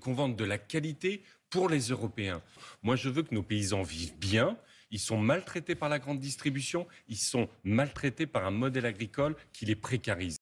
qu'on vende de la qualité pour les Européens. Moi, je veux que nos paysans vivent bien. Ils sont maltraités par la grande distribution, ils sont maltraités par un modèle agricole qui les précarise.